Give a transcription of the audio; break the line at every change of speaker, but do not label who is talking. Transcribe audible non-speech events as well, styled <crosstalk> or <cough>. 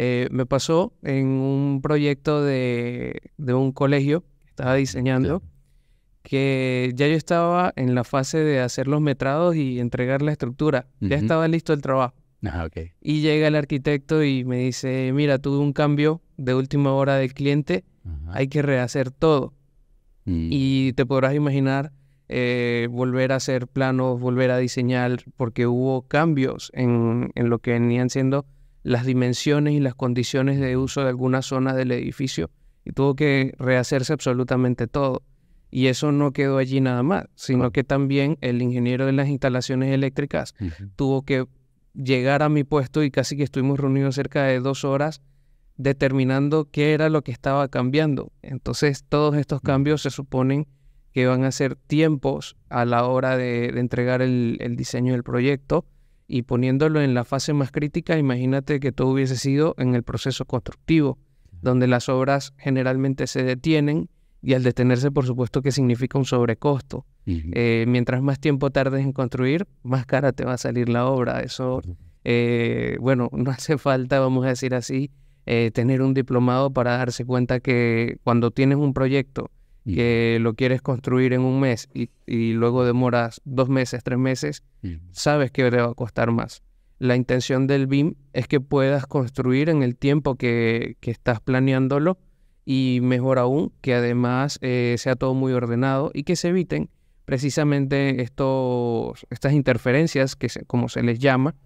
Eh, me pasó en un proyecto de, un colegio que estaba diseñando, que ya yo estaba en la fase de hacer los metrados y entregar la estructura. Ya estaba listo el trabajo. Y llega el arquitecto y me dice, mira, tuve un cambio de última hora del cliente, hay que rehacer todo. Mm. Y te podrás imaginar eh, volver a hacer planos, volver a diseñar, porque hubo cambios en, en lo que venían siendo las dimensiones y las condiciones de uso de algunas zonas del edificio y tuvo que rehacerse absolutamente todo. Y eso no quedó allí nada más, sino que también el ingeniero de las instalaciones eléctricas tuvo que llegar a mi puesto y casi que estuvimos reunidos cerca de dos horas determinando qué era lo que estaba cambiando. Entonces todos estos cambios se suponen que van a ser tiempos a la hora de, entregar el, diseño del proyecto y poniéndolo en la fase más crítica, imagínate que todo hubiese sido en el proceso constructivo, donde las obras generalmente se detienen y al detenerse, por supuesto, que significa un sobrecosto. Eh, mientras más tiempo tardes en construir, más cara te va a salir la obra. Eso, eh, bueno, <laughs> no hace falta, vamos a decir así, eh, tener un diplomado para darse cuenta que cuando tienes un proyecto que lo quieres construir en un mes y, luego demoras dos meses, tres meses, sabes que te va a costar más. La intención del BIM es que puedas construir en el tiempo que, estás planeándolo y mejor aún, que además eh, sea todo muy ordenado y que se eviten precisamente estos, estas interferencias, que como se les llama,